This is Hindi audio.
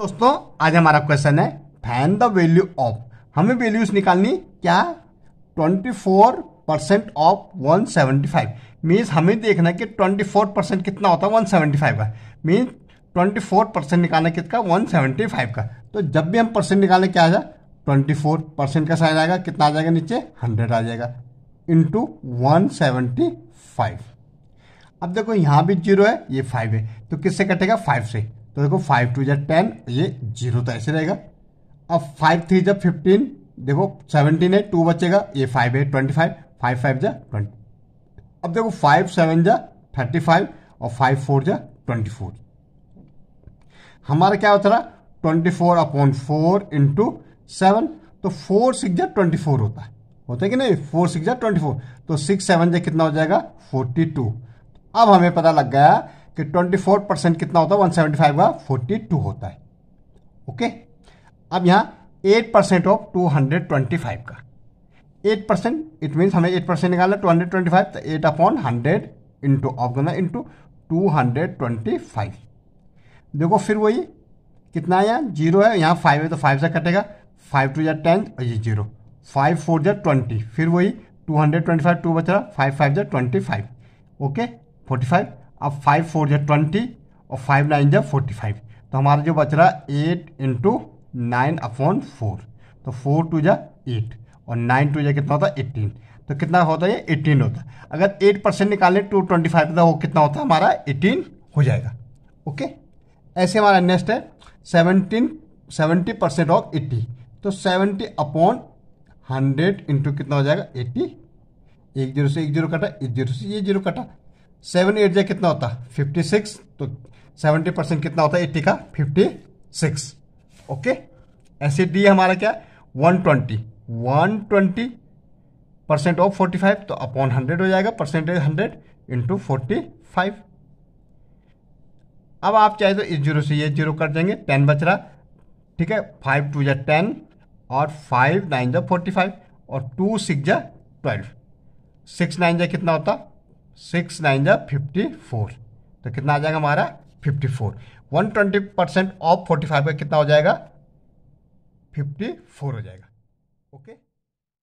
दोस्तों आज हमारा क्वेश्चन है फैन द वैल्यू ऑफ हमें वैल्यूज निकालनी क्या 24 परसेंट ऑफ 175 मीन्स हमें देखना कि 24 परसेंट कितना होता है 175 का मीन्स 24 परसेंट निकालना कितना 175 का तो जब भी हम परसेंट निकालें क्या आ जाए फोर परसेंट का साइन आएगा कितना आ जाएगा नीचे 100 आ जाएगा इंटू वन अब देखो यहाँ भी जीरो है ये फाइव है तो किससे कटेगा फाइव से तो देखो फाइव टू जै टेन ये जीरो तो ऐसे रहेगा अब फाइव थ्री जब फिफ्टीन देखो सेवनटीन है टू बचेगा ये फाइव है ट्वेंटी फाइव फाइव फाइव जा ट्वेंटी अब देखो फाइव सेवन जा थर्टी फाइव और फाइव फोर जा ट्वेंटी फोर हमारा क्या होता रहा twenty four upon four into seven तो फोर सिक्स जा ट्वेंटी फोर होता है होता है कि नहीं फोर सिक्स जा ट्वेंटी फोर तो सिक्स सेवन जा कितना हो जाएगा फोर्टी टू अब हमें पता लग गया कि 24 परसेंट कितना होता है 175 का 42 होता है ओके अब यहाँ 8 परसेंट ऑफ 225 का 8 परसेंट इट मीन्स हमें 8 परसेंट निकालना टू हंड्रेड ट्वेंटी फाइव तो eight upon hundred into of करना into two hundred twenty five देखो फिर वही कितना है यहाँ जीरो है यहाँ फाइव है तो फाइव से कटेगा फाइव टू या टेन और ये जीरो फाइव फोर जै ट्वेंटी फिर वही two hundred twenty five two बच रहा फाइव फाइव जै twenty five okay forty five अब फाइव फोर जो ट्वेंटी और फाइव नाइन जो फोर्टी फाइव तो हमारा जो बच रहा है eight into nine upon four तो फोर टू जा एट और नाइन टू जा कितना होता है एट्टीन तो कितना होता है ये एटीन होता है अगर एट परसेंट निकाले टू ट्वेंटी फाइव तो वो कितना होता है हमारा एटीन हो जाएगा ओके ऐसे हमारा नेक्स्ट है seventeen seventy percent of eighty तो सेवेंटी अपॉन हंड्रेड इंटू कितना हो जाएगा एट्टी एक जीरो से एक जीरो कटा एक जीरो से ये जीरो कटा सेवन एट जै कितना होता फिफ्टी सिक्स तो सेवेंटी परसेंट कितना होता है एट्टी का फिफ्टी सिक्स ओके ऐसे डी हमारा क्या one twenty one twenty percent of forty five तो अपॉन हंड्रेड हो जाएगा percentage hundred into forty five अब आप चाहे तो इस जीरो से ये जीरो कर देंगे टेन बच रहा ठीक है फाइव टू जै टेन और फाइव नाइन जा फोर्टी फाइव और टू सिक्स जा ट्वेल्व सिक्स नाइन जै कितना होता सिक्स नाइन जा फिफ्टी फोर तो कितना आ जाएगा हमारा fifty four one twenty percent of forty five का कितना हो जाएगा फिफ्टी फोर हो जाएगा ओके okay?